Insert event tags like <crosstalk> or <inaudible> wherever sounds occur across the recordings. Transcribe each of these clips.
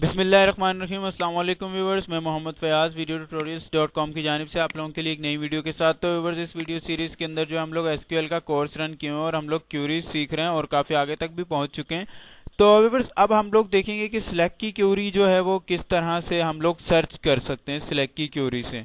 बिसमीम अल्लाम व्यूवर्स मैं Mohammad Fayaz video tutorials dot com की जानब से आप लोगों के लिए एक नई वीडियो के साथ तो वीवर्स इस वीडियो सीरीज़ के अंदर जो हम लोग एस का कोर्स रन किए हैं और हम लोग क्यूरीज सीख रहे हैं और काफ़ी आगे तक भी पहुंच चुके हैं तो व्यूवर्स अब हम लोग देखेंगे कि सिलेक्ट की क्यूरी जो है वो किस तरह से हम लोग सर्च कर सकते हैं सिलेक्ट की क्यूरी से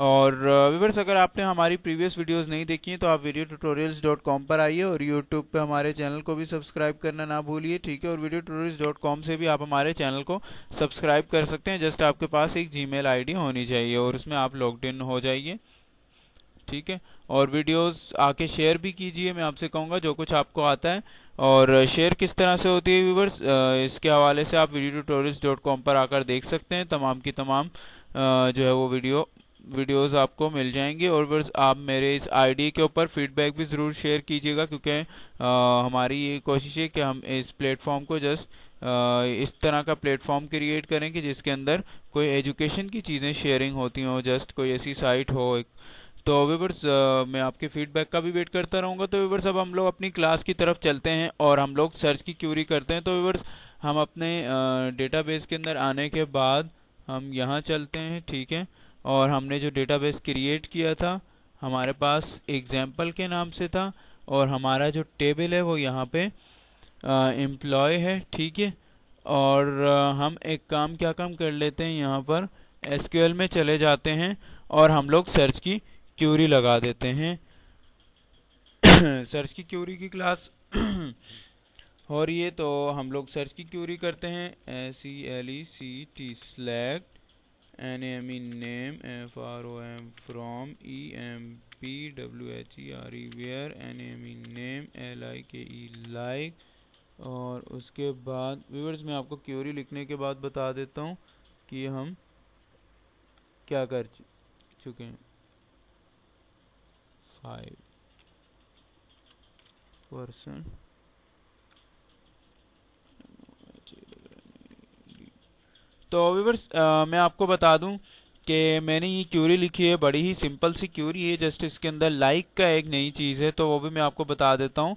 और व्यूवर्स अगर आपने हमारी प्रीवियस वीडियोस नहीं देखी हैं तो आप वीडियो ट्यूटोरियल्स डॉट कॉम पर आइए और यूट्यूब पे हमारे चैनल को भी सब्सक्राइब करना ना भूलिए ठीक है और वीडियो ट्यूटोरियल्स डॉट कॉम से भी आप हमारे चैनल को सब्सक्राइब कर सकते हैं जस्ट आपके पास एक जी मेल होनी चाहिए और उसमें आप लॉग इन हो जाइए ठीक है और वीडियोज आके शेयर भी कीजिए मैं आपसे कहूँगा जो कुछ आपको आता है और शेयर किस तरह से होती है व्यूवर्स इसके हवाले से आप वीडियो ट्यूटोरियल्स डॉट कॉम पर आकर देख सकते हैं तमाम की तमाम जो है वो वीडियो वीडियोस आपको मिल जाएंगी और बस आप मेरे इस आईडी के ऊपर फीडबैक भी ज़रूर शेयर कीजिएगा क्योंकि हमारी ये कोशिश है कि हम इस प्लेटफॉर्म को जस्ट इस तरह का प्लेटफॉर्म क्रिएट करें कि जिसके अंदर कोई एजुकेशन की चीज़ें शेयरिंग होती हों जस्ट कोई ऐसी साइट हो एक तो वीवर्स मैं आपके फीडबैक का भी वेट करता रहूँगा तो वीवर्स अब हम लोग अपनी क्लास की तरफ चलते हैं और हम लोग सर्च की क्यूरी करते हैं तो वीवर्स हम अपने डेटाबेस के अंदर आने के बाद हम यहाँ चलते हैं ठीक है और हमने जो डेटाबेस क्रिएट किया था हमारे पास एग्जाम्पल के नाम से था और हमारा जो टेबल है वो यहाँ पे एम्प्लॉय है ठीक है और आ, हम एक काम क्या काम कर लेते हैं यहाँ पर एस में चले जाते हैं और हम लोग सर्च की क्यूरी लगा देते हैं सर्च <coughs> की क्यूरी की क्लास <coughs> हो रही है तो हम लोग सर्च की क्यूरी करते हैं A C L E C T select N M E name F R O M from E M P W H E R E where N M E name L I K E like और उसके बाद viewers मैं आपको Curie लिखने के बाद बता देता हूँ कि हम क्या कर चुके हैं फाइव परसेंट तो वीवर्स मैं आपको बता दूं कि मैंने ये क्यूरी लिखी है बड़ी ही सिंपल सी क्यूरी है जस्ट इसके अंदर लाइक का एक नई चीज़ है तो वो भी मैं आपको बता देता हूँ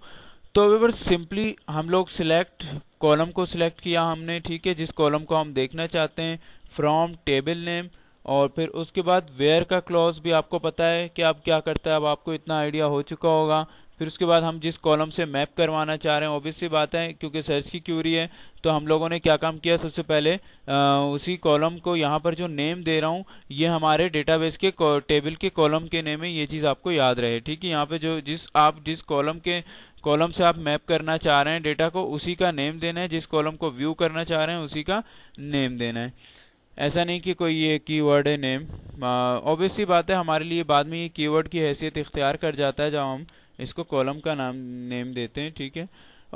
तो वीवर सिंपली हम लोग सिलेक्ट कॉलम को सिलेक्ट किया हमने ठीक है जिस कॉलम को हम देखना चाहते हैं फ्रॉम टेबल नेम और फिर उसके बाद वेयर का क्लॉज भी आपको पता है कि आप क्या करता है अब आपको इतना आइडिया हो चुका होगा फिर उसके बाद हम जिस कॉलम से मैप करवाना चाह रहे हैं ऑब्वियस सी बात है क्योंकि सर्च की क्यूरी है तो हम लोगों ने क्या काम किया सबसे पहले आ, उसी कॉलम को यहाँ पर जो नेम दे रहा हूँ ये हमारे डेटाबेस के टेबल के कॉलम के नेम है ये चीज़ आपको याद रहे ठीक है यहाँ पे जो जिस आप जिस कॉलम के कॉलम से आप मैप करना चाह रहे हैं डेटा को उसी का नेम देना है जिस कॉलम को व्यू करना चाह रहे हैं उसी का नेम देना है ऐसा नहीं कि कोई ये कीवर्ड है नेम ऑब्वियसली बात है हमारे लिए बाद में ये कीवर्ड की हैसियत इख्तियार कर जाता है जब हम इसको कॉलम का नाम नेम देते हैं ठीक है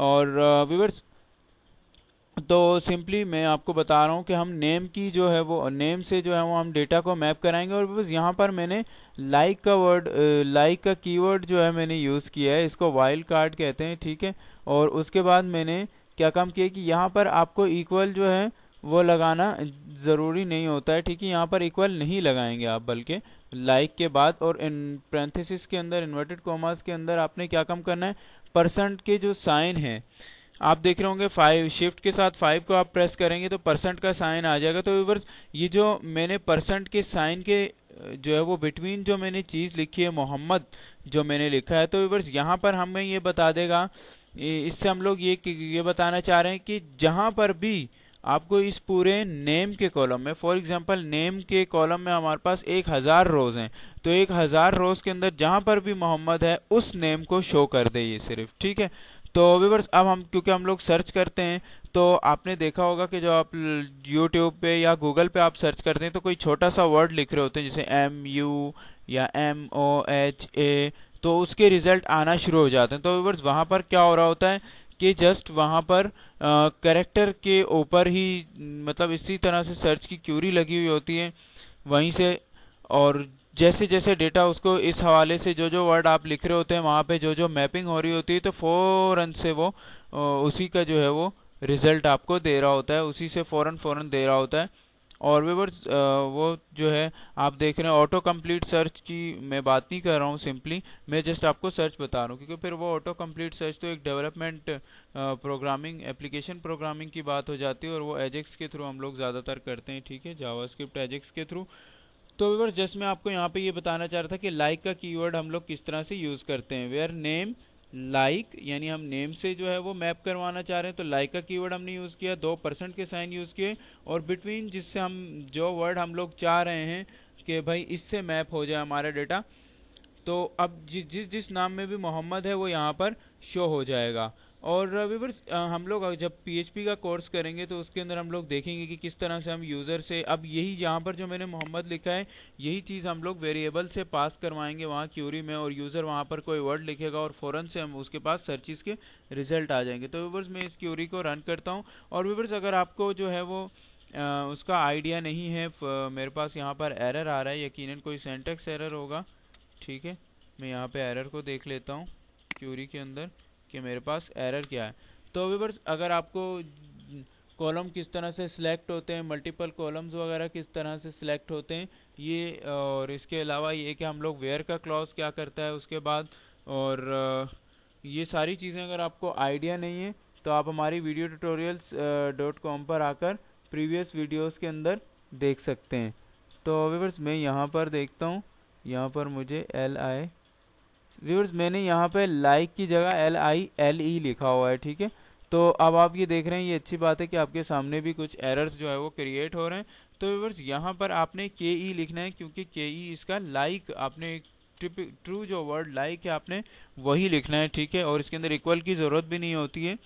और व्यूवर्स तो सिंपली मैं आपको बता रहा हूँ कि हम नेम की जो है वो नेम से जो है वो हम डेटा को मैप कराएंगे और बस यहाँ पर मैंने लाइक like का वर्ड लाइक like का कीवर्ड जो है मैंने यूज़ किया है इसको वाइल्ड कार्ड कहते हैं ठीक है और उसके बाद मैंने क्या काम किया कि यहाँ पर आपको इक्वल जो है वो लगाना ज़रूरी नहीं होता है ठीक है यहाँ पर इक्वल नहीं लगाएंगे आप बल्कि लाइक के बाद और इन पैंथेसिस के अंदर इन्वर्टेड कॉमर्स के अंदर आपने क्या कम करना है परसेंट के जो साइन है आप देख रहे होंगे फाइव शिफ्ट के साथ फाइव को आप प्रेस करेंगे तो परसेंट का साइन आ जाएगा तो व्यूवर्स ये जो मैंने परसेंट के साइन के जो है वो बिटवीन जो मैंने चीज़ लिखी है मोहम्मद जो मैंने लिखा है तो व्यूवर्स यहाँ पर हमें ये बता देगा इससे हम लोग ये ये बताना चाह रहे हैं कि जहाँ पर भी आपको इस पूरे नेम के कॉलम में फॉर एग्जांपल नेम के कॉलम में हमारे पास एक हज़ार रोज़ हैं तो एक हज़ार रोज़ के अंदर जहाँ पर भी मोहम्मद है उस नेम को शो कर दे ये सिर्फ ठीक है तो वीवर्स अब हम क्योंकि हम लोग सर्च करते हैं तो आपने देखा होगा कि जब आप यूट्यूब पे या गूगल पे आप सर्च करते हैं तो कोई छोटा सा वर्ड लिख रहे होते हैं जैसे एम यू या एम ओ एच ए तो उसके रिज़ल्ट आना शुरू हो जाते हैं तो वीवर्स वहाँ पर क्या हो रहा होता है के जस्ट वहाँ पर करेक्टर के ऊपर ही मतलब इसी तरह से सर्च की क्यूरी लगी हुई होती है वहीं से और जैसे जैसे डेटा उसको इस हवाले से जो जो वर्ड आप लिख रहे होते हैं वहाँ पे जो जो मैपिंग हो रही होती है तो फ़ौर से वो उसी का जो है वो रिज़ल्ट आपको दे रहा होता है उसी से फ़ौर फ़ौर दे रहा होता है और वेवर्स वो जो है आप देख रहे हैं ऑटो कंप्लीट सर्च की मैं बात नहीं कर रहा हूँ सिंपली मैं जस्ट आपको सर्च बता रहा हूँ क्योंकि फिर वो ऑटो कंप्लीट सर्च तो एक डेवलपमेंट प्रोग्रामिंग एप्लीकेशन प्रोग्रामिंग की बात हो जाती है और वो एजेक्स के थ्रू हम लोग ज़्यादातर करते हैं ठीक है जावास्क्रिप्ट एजेक्स के थ्रू तो वेवर्स जस्ट मैं आपको यहाँ पर ये बताना चाह रहा था कि लाइक like का की हम लोग किस तरह से यूज़ करते हैं वेयर नेम लाइक like, यानी हम नेम से जो है वो मैप करवाना चाह रहे हैं तो लाइक का कीवर्ड हमने यूज़ किया दो परसेंट के साइन यूज़ किए और बिटवीन जिससे हम जो वर्ड हम लोग चाह रहे हैं कि भाई इससे मैप हो जाए हमारा डेटा तो अब जिस जिस जिस नाम में भी मोहम्मद है वो यहाँ पर शो हो जाएगा और वीवर्स हम लोग जब पीएचपी का कोर्स करेंगे तो उसके अंदर हम लोग देखेंगे कि किस तरह से हम यूज़र से अब यही यहाँ पर जो मैंने मोहम्मद लिखा है यही चीज़ हम लोग वेरिएबल से पास करवाएंगे वहाँ क्यूरी में और यूज़र वहाँ पर कोई वर्ड लिखेगा और फ़ौरन से हम उसके पास सर्चिज़ के रिजल्ट आ जाएंगे तो वीवर्स मैं इस क्यूरी को रन करता हूँ और वीवर्स अगर आपको जो है वो आ, उसका आइडिया नहीं है मेरे पास यहाँ पर एरर आ रहा है यकीन कोई सेंटेक्स एरर होगा ठीक है मैं यहाँ पर एरर को देख लेता हूँ क्यूरी के अंदर कि मेरे पास एरर क्या है तो व्यूवर्स अगर आपको कॉलम किस तरह से सिलेक्ट होते हैं मल्टीपल कॉलम्स वगैरह किस तरह से सिलेक्ट होते हैं ये और इसके अलावा ये कि हम लोग वेयर का क्लॉज क्या करता है उसके बाद और ये सारी चीज़ें अगर आपको आइडिया नहीं है तो आप हमारी वीडियो ट्यूटोरियल्स डॉट कॉम पर आकर प्रीवियस वीडियोस के अंदर देख सकते हैं तो वीवर्स मैं यहाँ पर देखता हूँ यहाँ पर मुझे एल आई व्यूअर्स मैंने यहाँ पे लाइक की जगह एल आई एल ई लिखा हुआ है ठीक है तो अब आप ये देख रहे हैं ये अच्छी बात है कि आपके सामने भी कुछ एरर्स जो है वो क्रिएट हो रहे हैं तो व्यूवर्स यहाँ पर आपने के ई e लिखना है क्योंकि के ई e इसका लाइक आपने ट्रू जो वर्ड लाइक है आपने वही लिखना है ठीक है और इसके अंदर इक्वल की ज़रूरत भी नहीं होती है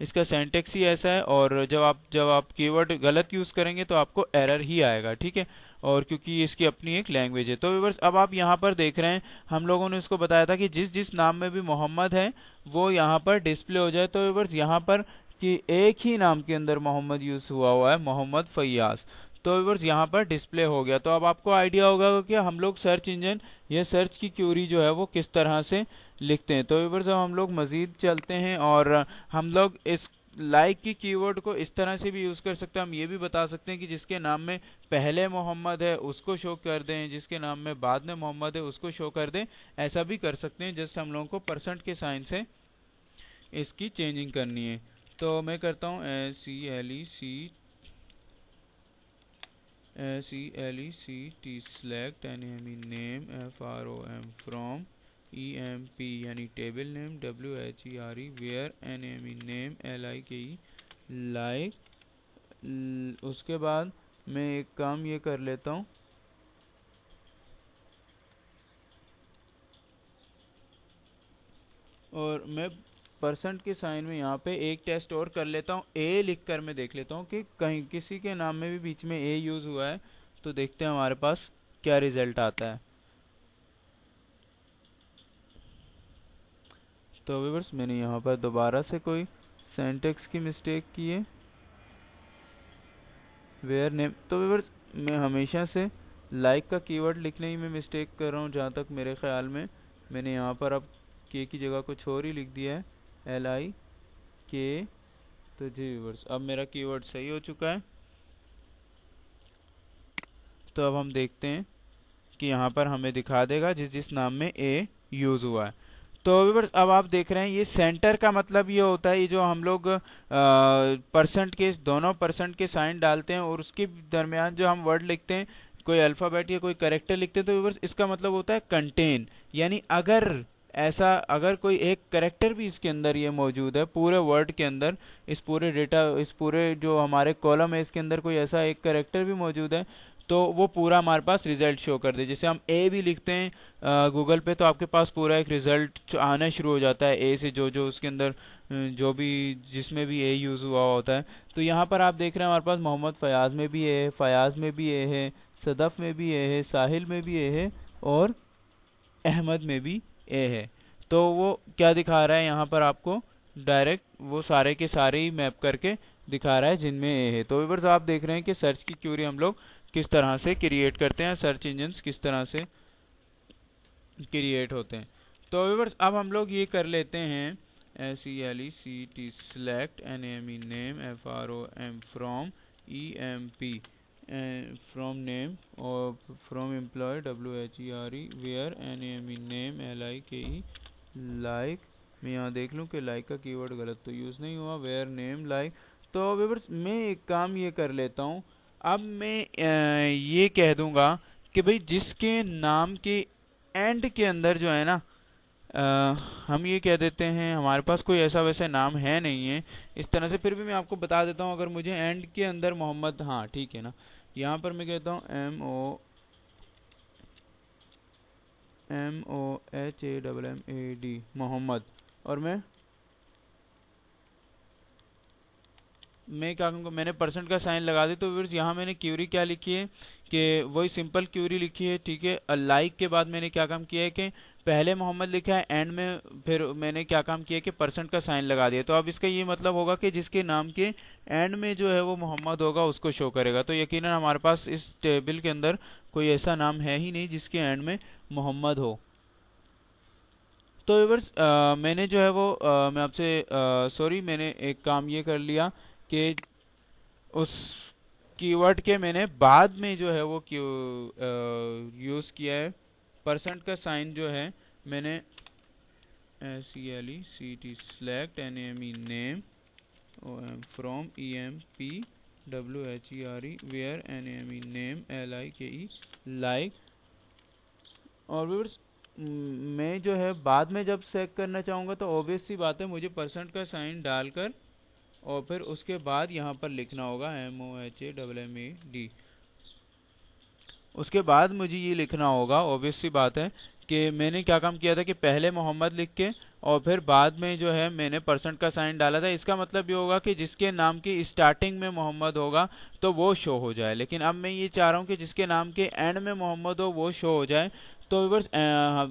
इसका सेंटेक्स ही ऐसा है और जब आप जब आप कीवर्ड गलत यूज़ करेंगे तो आपको एरर ही आएगा ठीक है और क्योंकि इसकी अपनी एक लैंग्वेज है तो व्यूवर्स अब आप यहाँ पर देख रहे हैं हम लोगों ने इसको बताया था कि जिस जिस नाम में भी मोहम्मद है वो यहाँ पर डिस्प्ले हो जाए तो व्यूवर्स यहाँ पर कि एक ही नाम के अंदर मोहम्मद यूज़ हुआ हुआ है मोहम्मद फैयाज तो व्यूवर्स यहाँ पर डिस्प्ले हो गया तो अब आपको आइडिया होगा कि हम लोग सर्च इंजन या सर्च की क्यूरी जो है वो किस तरह से लिखते हैं तो व्यूवर्स अब हम लोग मज़ीद चलते हैं और हम लोग इस लाइक की कीवर्ड को इस तरह से भी यूज़ कर सकते हैं हम ये भी बता सकते हैं कि जिसके नाम में पहले मोहम्मद है उसको शो कर दें जिसके नाम में बाद में मोहम्मद है उसको शो कर दें ऐसा भी कर सकते हैं जस्ट हम लोगों को परसेंट के साइन से इसकी चेंजिंग करनी है तो मैं करता हूँ A C L E C A C L E C T select N M E name F R O M from E M P यानी table name W H E R E where N M E name L I K E like उसके बाद मैं एक काम ये कर लेता हूँ और मैं परसेंट के साइन में यहाँ पे एक टेस्ट और कर लेता हूँ ए लिख कर मैं देख लेता हूँ कि कहीं किसी के नाम में भी बीच में ए यूज़ हुआ है तो देखते हैं हमारे पास क्या रिज़ल्ट आता है तो वीवर्स मैंने यहाँ पर दोबारा से कोई सेंटेक्स की मिस्टेक की है वेयर नेम तो वीवर्स मैं हमेशा से लाइक like का कीवर्ड लिखने ही में मिस्टेक कर रहा हूँ जहाँ तक मेरे ख्याल में मैंने यहाँ पर अब के की जगह कुछ और ही लिख दिया है एल आई के तो जी व्यूवर्स अब मेरा कीवर्ड सही हो चुका है तो अब हम देखते हैं कि यहाँ पर हमें दिखा देगा जिस जिस नाम में ए यूज़ हुआ है तो अब आप देख रहे हैं ये सेंटर का मतलब ये होता है ये जो हम लोग परसेंट के दोनों परसेंट के साइन डालते हैं और उसके दरमियान जो हम वर्ड लिखते हैं कोई अल्फ़ाबेट या कोई करेक्टर लिखते हैं तो व्यूवर्स इसका मतलब होता है कंटेन यानी अगर ऐसा अगर कोई एक करेक्टर भी इसके अंदर ये मौजूद है पूरे वर्ड के अंदर इस पूरे डेटा इस पूरे जो हमारे कॉलम है इसके अंदर कोई ऐसा एक करेक्टर भी मौजूद है तो वो पूरा हमारे पास रिज़ल्ट शो कर दे जैसे हम ए भी लिखते हैं गूगल पे तो आपके पास पूरा एक रिज़ल्ट आना शुरू हो जाता है ए से जो जो उसके अंदर जो भी जिसमें भी ए यूज़ हुआ होता है तो यहाँ पर आप देख रहे हैं हमारे पास मोहम्मद फ़याज़ में भी ए है फ़याज़ में भी ए है सदफ़ में भी ए है साहिल में भी ए है और अहमद में भी ए है तो वो क्या दिखा रहा है यहाँ पर आपको डायरेक्ट वो सारे के सारे ही मैप करके दिखा रहा है जिनमें ए है तो वीवर्स आप देख रहे हैं कि सर्च की क्यूरी हम लोग किस तरह से क्रिएट करते हैं सर्च इंजन किस तरह से क्रिएट होते हैं तो वीवर्स अब हम लोग ये कर लेते हैं S E L E C T select N M E name F R O M from E M P from name और from employ W H E R E where N M E name L I K E like मैं यहाँ देख लूँ कि like का keyword गलत तो use नहीं हुआ वेयर नेम लाइक तो व्यवर्स मैं एक काम ये कर लेता हूँ अब मैं ये कह दूँगा कि भाई जिसके नाम के एंड के अंदर जो है ना आ, हम ये कह देते हैं हमारे पास कोई ऐसा वैसे नाम है नहीं है इस तरह से फिर भी मैं आपको बता देता हूँ अगर मुझे एंड के अंदर मोहम्मद हाँ ठीक है ना यहाँ पर मैं कहता हूँ M O M O H A double M A D Mohammad और मैं मैं क्या करूँगा मैंने परसेंट का साइन लगा दी तो व्यवर्स यहाँ मैंने क्यूरी क्या लिखी है कि वही सिंपल क्यूरी लिखी है ठीक है लाइक के बाद मैंने क्या काम किया है कि पहले मोहम्मद लिखा है एंड में फिर मैंने क्या काम किया कि परसेंट का साइन लगा दिया तो अब इसका ये मतलब होगा कि जिसके नाम के एंड में जो है वो मोहम्मद होगा उसको शो करेगा तो यकीनन हमारे पास इस टेबल के अंदर कोई ऐसा नाम है ही नहीं जिसके एंड में मोहम्मद हो तो व्यूवर्स मैंने जो है वो आ, मैं आपसे सॉरी मैंने एक काम ये कर लिया कि उस कीवर्ड के मैंने बाद में जो है वो यूज़ किया है परसेंट का साइन जो है मैंने S E L E C T select N M E name O M from E M P W H E R E where N M E name L I K E like और viewers मैं जो है बाद में जब सेक करना चाहूँगा तो ऑब्वियस सी बात है मुझे परसेंट का साइन डालकर और फिर उसके बाद यहाँ पर लिखना होगा M O H A double M A D उसके बाद मुझे ये लिखना होगा ऑब्वियस सी बात है कि मैंने क्या काम किया था कि पहले मोहम्मद लिख के और फिर बाद में जो है मैंने परसेंट का साइन डाला था इसका मतलब ये होगा कि जिसके नाम की स्टार्टिंग में मोहम्मद होगा तो वो शो हो जाए लेकिन अब मैं ये चाह रहा हूँ कि जिसके नाम के एंड में मोहम्मद हो वो शो हो जाए तो वीवर्स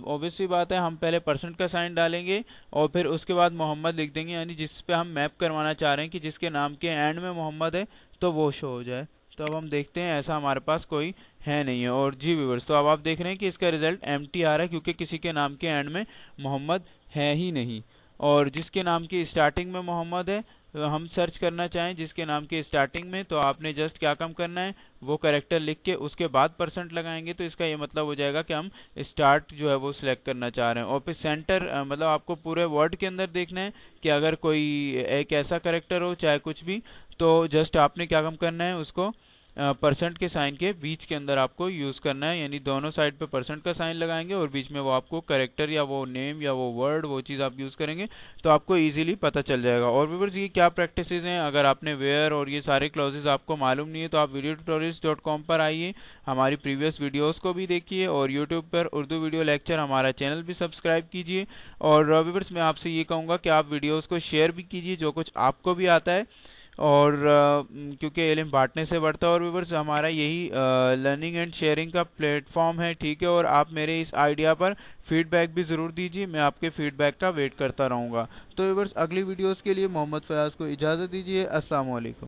ऑब्वियसली बात है हम पहले परसेंट का साइन डालेंगे और फिर उसके बाद मोहम्मद लिख देंगे यानी जिस पे हम मैप करवाना चाह रहे हैं कि जिसके नाम के एंड में मोहम्मद है तो वो शो हो जाए तो अब हम देखते हैं ऐसा हमारे पास कोई है नहीं है और जी व्यूवर्स तो अब आप देख रहे हैं कि इसका रिजल्ट एम आ रहा है क्योंकि किसी के नाम के एंड में मोहम्मद है ही नहीं और जिसके नाम की स्टार्टिंग में मोहम्मद है तो हम सर्च करना चाहें जिसके नाम की स्टार्टिंग में तो आपने जस्ट क्या काम करना है वो करेक्टर लिख के उसके बाद परसेंट लगाएंगे तो इसका ये मतलब हो जाएगा कि हम स्टार्ट जो है वो सिलेक्ट करना चाह रहे हैं और फिर सेंटर मतलब आपको पूरे वर्ड के अंदर देखना है कि अगर कोई एक ऐसा करेक्टर हो चाहे कुछ भी तो जस्ट आपने क्या काम करना है उसको परसेंट के साइन के बीच के अंदर आपको यूज करना है यानी दोनों साइड पे परसेंट का साइन लगाएंगे और बीच में वो आपको करेक्टर या वो नेम या वो वर्ड वो चीज़ आप यूज करेंगे तो आपको ईजिली पता चल जाएगा और व्यवर्स ये क्या प्रैक्टिस हैं अगर आपने वेयर और ये सारे क्लॉजेज आपको मालूम नहीं है तो आप वीडियो पर आइए हमारी प्रीवियस वीडियोज़ को भी देखिए और यूट्यूब पर उर्दू वीडियो लेक्चर हमारा चैनल भी सब्सक्राइब कीजिए और व्यवर्स मैं आपसे ये कहूँगा कि आप वीडियोज़ को शेयर भी कीजिए जो कुछ आपको भी आता है और क्योंकि एलिम बांटने से बढ़ता है और व्यूवर्स हमारा यही लर्निंग एंड शेयरिंग का प्लेटफॉर्म है ठीक है और आप मेरे इस आइडिया पर फीडबैक भी ज़रूर दीजिए मैं आपके फीडबैक का वेट करता रहूँगा तो व्यूवर्स अगली वीडियोज़ के लिए मोहम्मद फयाज को इजाज़त दीजिए असल